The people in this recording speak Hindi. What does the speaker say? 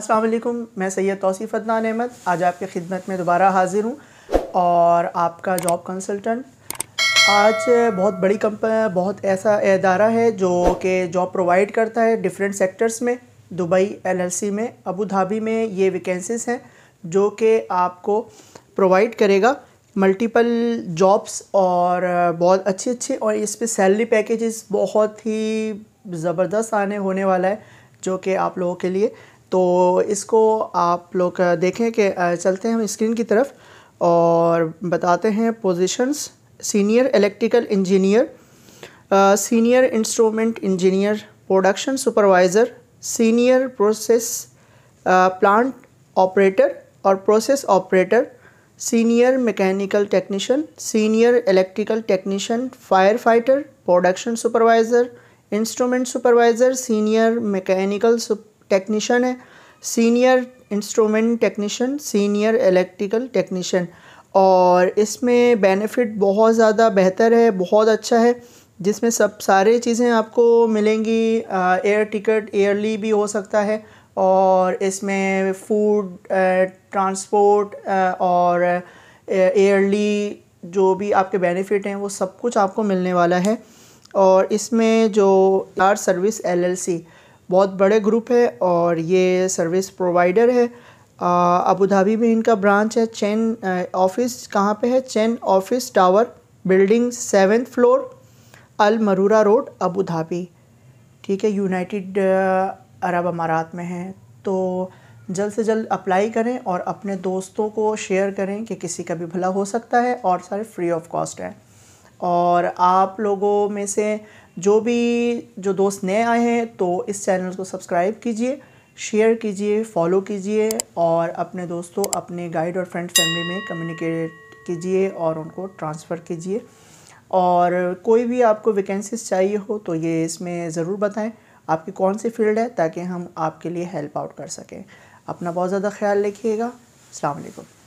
वालेकुम मैं सैयद तौसीफ़ अदनान अहमद आज आपकी खिदमत में दोबारा हाज़िर हूँ और आपका जॉब कंसल्टेंट आज बहुत बड़ी कंप बहुत ऐसा अदारा है जो कि जॉब प्रोवाइड करता है डिफरेंट सेक्टर्स में दुबई एलएलसी में अबू धाबी में ये वैकेंसीज़ हैं जो कि आपको प्रोवाइड करेगा मल्टीपल जॉब्स और बहुत अच्छे अच्छे और इस पर सैलरी पैकेजेस बहुत ही ज़बरदस्त आने होने वाला है जो कि आप लोगों के लिए तो इसको आप लोग देखें कि चलते हैं हम स्क्रीन की तरफ और बताते हैं positions senior electrical engineer senior instrument engineer production supervisor senior process plant operator और process operator senior mechanical technician senior electrical technician fire fighter production supervisor instrument supervisor senior mechanical technician है senior instrument technician senior electrical technician और इसमें बेनिफिट बहुत ज़्यादा बेहतर है बहुत अच्छा है जिसमें सब सारे चीज़ें आपको मिलेंगी एयर टिकट एयरली भी हो सकता है और इसमें फूड ट्रांसपोर्ट और एयरली जो भी आपके बेनिफिट हैं वो सब कुछ आपको मिलने वाला है और इसमें जो आर सर्विस एलएलसी बहुत बड़े ग्रुप है और ये सर्विस प्रोवाइडर है अबू धाबी में इनका ब्रांच है चैन ऑफिस कहाँ पे है chain office tower building seventh floor Al Muroor road Abu Dhabi ठीक है यूनाइटेड अरब अमारात में है तो जल्द से जल्द अप्लाई करें और अपने दोस्तों को शेयर करें कि किसी का भी भला हो सकता है और सारे फ्री ऑफ कॉस्ट हैं और आप लोगों में से जो भी जो दोस्त नए आए हैं तो इस चैनल को सब्सक्राइब कीजिए शेयर कीजिए फॉलो कीजिए और अपने दोस्तों अपने गाइड और फ्रेंड फैमिली में कम्युनिकेट कीजिए और उनको ट्रांसफ़र कीजिए और कोई भी आपको वैकेंसीज चाहिए हो तो ये इसमें ज़रूर बताएं आपकी कौन सी फील्ड है ताकि हम आपके लिए हेल्प आउट कर सकें अपना बहुत ज़्यादा ख्याल रखिएगा अलैक्म